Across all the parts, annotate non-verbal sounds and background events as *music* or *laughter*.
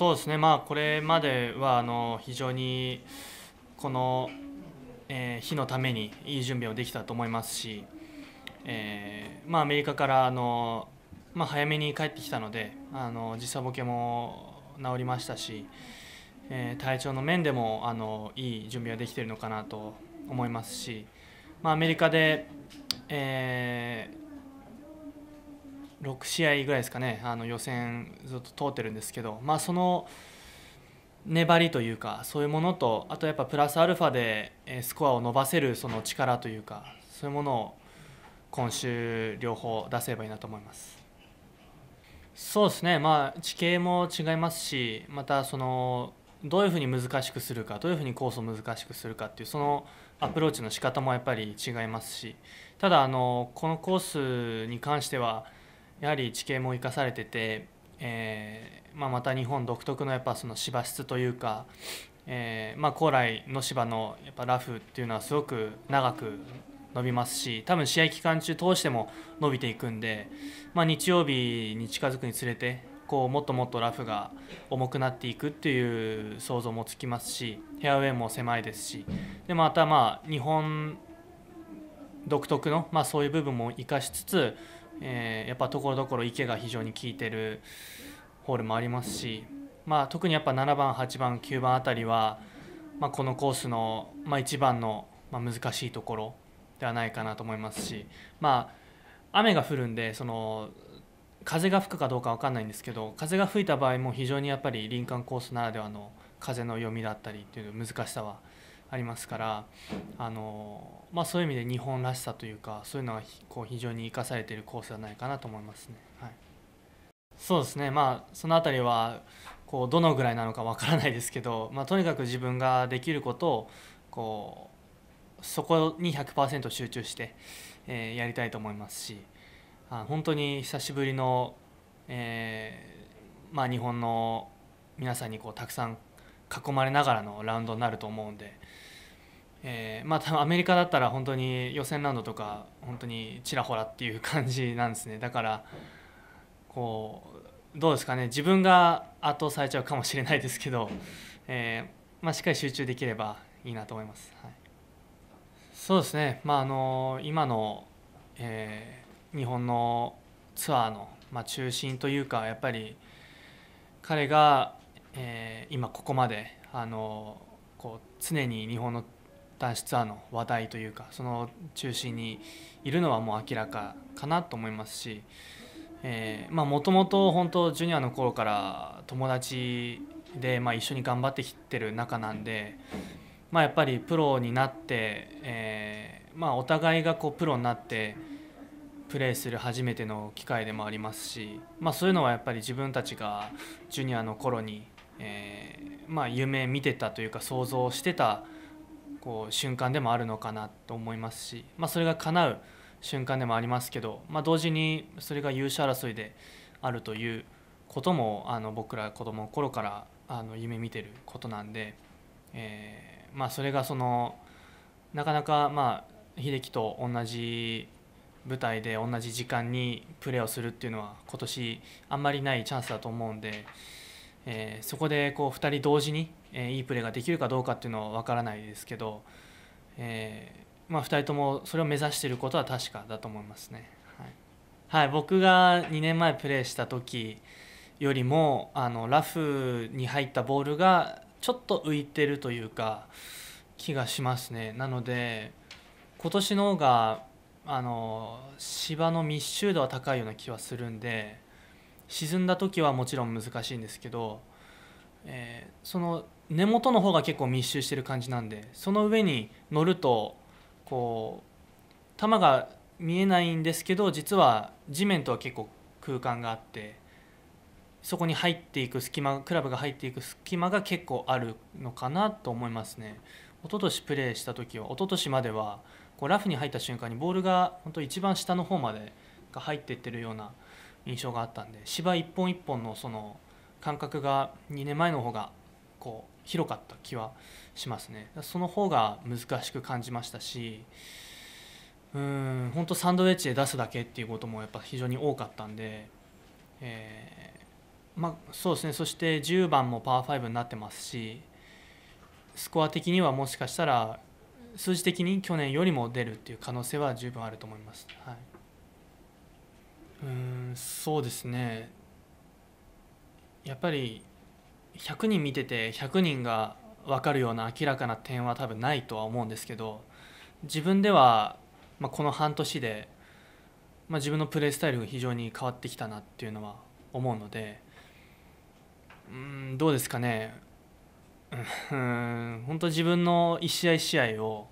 そうですね、まあ、これまではあの非常にこの、えー、日のためにいい準備をできたと思いますし、えーまあ、アメリカからあの、まあ、早めに帰ってきたのであの時差ボケも治りましたし、えー、体調の面でもあのいい準備ができているのかなと思いますし、まあ、アメリカで、えー6試合ぐらいですかねあの予選ずっと通ってるんですけど、まあ、その粘りというかそういうものとあとやっぱプラスアルファでスコアを伸ばせるその力というかそういうものを今週両方出せばいいなと思います。そうですね、まあ、地形も違いますしまたそのどういうふうに難しくするかどういうふうにコースを難しくするかっていうそのアプローチの仕方もやっぱり違いますし。ただあのこのコースに関してはやはり地形も生かされてて、えーまあ、また日本独特のやっぱその芝質というか、えーまあ、高麗の芝のやっぱラフっていうのはすごく長く伸びますし多分試合期間中通しても伸びていくんで、まあ、日曜日に近づくにつれてこうもっともっとラフが重くなっていくっていう想像もつきますしフェアウェイも狭いですしでまたまあ日本独特の、まあ、そういう部分も生かしつつえー、やっぱところどころ池が非常に効いてるホールもありますし、まあ、特にやっぱ7番8番9番あたりは、まあ、このコースの、まあ、一番の、まあ、難しいところではないかなと思いますし、まあ、雨が降るんでその風が吹くかどうか分かんないんですけど風が吹いた場合も非常にやっぱり林間コースならではの風の読みだったりという難しさはありますからあの、まあ、そういう意味で日本らしさというかそういうのがこう非常に生かされているコースではないかなと思いますね。はい、そうですね、まあ、その辺りはこうどのぐらいなのかわからないですけど、まあ、とにかく自分ができることをこうそこに100%集中して、えー、やりたいと思いますしあ本当に久しぶりの、えー、まあ、日本の皆さんにこうたくさん囲まれながらのラウンドになると思うんで、えー、まあアメリカだったら本当に予選ラウンドとか本当にちらほらっていう感じなんですねだからこうどうですかね自分が圧倒されちゃうかもしれないですけど、えー、まあ、しっかり集中できればいいなと思います。はい、そうですね、まあ、あの今の、えー、日本のツアーの、まあ、中心というかやっぱり彼がえー、今ここまであのこう常に日本の男子ツアーの話題というかその中心にいるのはもう明らかかなと思いますしもともと本当ジュニアの頃から友達で、まあ、一緒に頑張ってきてる仲なんで、まあ、やっぱりプロになって、えー、まあ、お互いがこうプロになってプレーする初めての機会でもありますし、まあ、そういうのはやっぱり自分たちがジュニアの頃にえー、まあ、夢見てたというか想像してたこう瞬間でもあるのかなと思いますし、まあ、それが叶う瞬間でもありますけど、まあ、同時にそれが優勝争いであるということもあの僕ら子供の頃からあの夢見てることなんで、えー、まあ、それがそのなかなかまあ秀樹と同じ舞台で同じ時間にプレーをするっていうのは今年あんまりないチャンスだと思うんで。えー、そこでこう2人同時に、えー、いいプレーができるかどうかっていうのは分からないですけど、えー、まあ、2人ともそれを目指していることは確かだと思いますね。はい、はい、僕が2年前プレーした時よりもあのラフに入ったボールがちょっと浮いてるというか気がしますね。なので今年の方があの芝の密集度は高いような気はするんで。沈んだ時はもちろん難しいんですけど、えー、その根元の方が結構密集してる感じなんでその上に乗るとこう球が見えないんですけど実は地面とは結構空間があってそこに入っていく隙間クラブが入っていく隙間が結構あるのかなと思いますね。一昨年プレーした時は一昨年まではこうラフに入った瞬間にボールが本当一番下の方までが入っていってるような印象があったんで芝一本一本のその感覚が2年前の方がこう広かった気はしますねその方が難しく感じましたしうん本当サンドウェッジで出すだけっていうこともやっぱ非常に多かったんで、えー、まあ、そうですねそして10番もパー5になってますしスコア的にはもしかしたら数字的に去年よりも出るっていう可能性は十分あると思います。はいうんそうですねやっぱり100人見てて100人が分かるような明らかな点は多分ないとは思うんですけど自分では、まあ、この半年で、まあ、自分のプレースタイルが非常に変わってきたなっていうのは思うのでうんどうですかねうん本当自分の1試合1試合を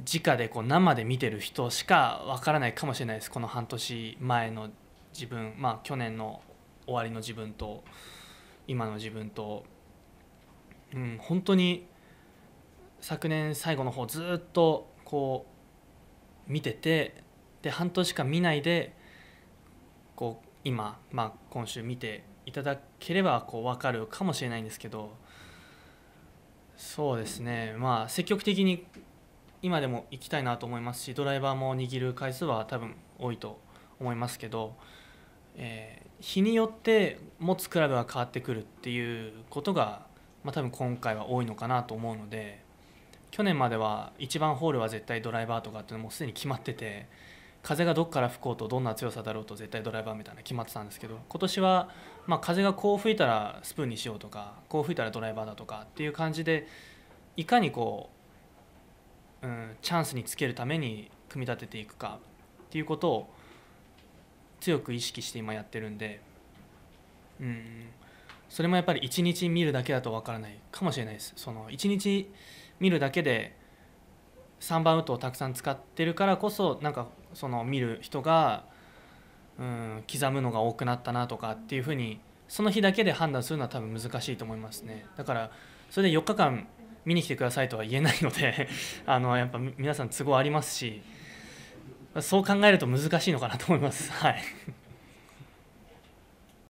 直でこう生で見てる人しかわからないかもしれないですこの半年前の自分まあ去年の終わりの自分と今の自分と、うん、本当に昨年最後の方ずっとこう見ててで半年間見ないでこう今、まあ、今週見ていただければこう分かるかもしれないんですけどそうですねまあ積極的に今でも行きたいなと思いますしドライバーも握る回数は多分多いと思いますけど、えー、日によって持つクラブが変わってくるっていうことが、まあ、多分今回は多いのかなと思うので去年までは1番ホールは絶対ドライバーとかっていうのもすでに決まってて風がどっから吹こうとどんな強さだろうと絶対ドライバーみたいな決まってたんですけど今年はま風がこう吹いたらスプーンにしようとかこう吹いたらドライバーだとかっていう感じでいかにこううん、チャンスにつけるために組み立てていくかっていうことを強く意識して今やってるんで、うん、それもやっぱり1日見るだけだとわからないかもしれないですその1日見るだけで3番ウッドをたくさん使ってるからこそなんかその見る人が、うん、刻むのが多くなったなとかっていうふうにその日だけで判断するのは多分難しいと思いますねだからそれで4日間見に来てくださいとは言えないので *laughs* あのやっぱ皆さん都合ありますしそう考えると難しいのかなと思います。はい